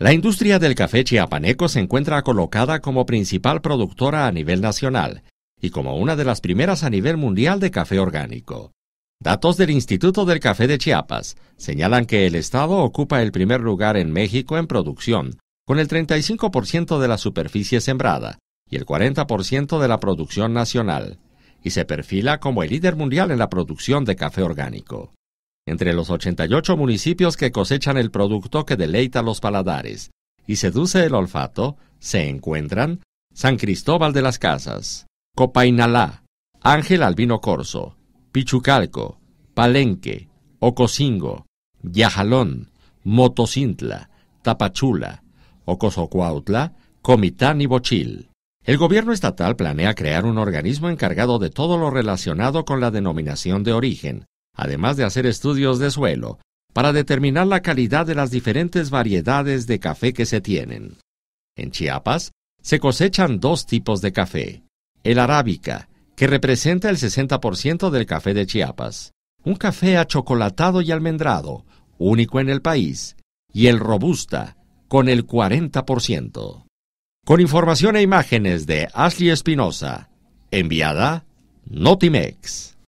La industria del café chiapaneco se encuentra colocada como principal productora a nivel nacional y como una de las primeras a nivel mundial de café orgánico. Datos del Instituto del Café de Chiapas señalan que el estado ocupa el primer lugar en México en producción, con el 35% de la superficie sembrada y el 40% de la producción nacional, y se perfila como el líder mundial en la producción de café orgánico entre los 88 municipios que cosechan el producto que deleita los paladares y seduce el olfato, se encuentran San Cristóbal de las Casas, Copainalá, Ángel Albino Corso, Pichucalco, Palenque, Ocosingo, Yajalón, Motocintla, Tapachula, Ocosocuautla, Comitán y Bochil. El gobierno estatal planea crear un organismo encargado de todo lo relacionado con la denominación de origen, además de hacer estudios de suelo, para determinar la calidad de las diferentes variedades de café que se tienen. En Chiapas se cosechan dos tipos de café, el arábica, que representa el 60% del café de Chiapas, un café achocolatado y almendrado, único en el país, y el robusta, con el 40%. Con información e imágenes de Ashley Espinosa, enviada Notimex.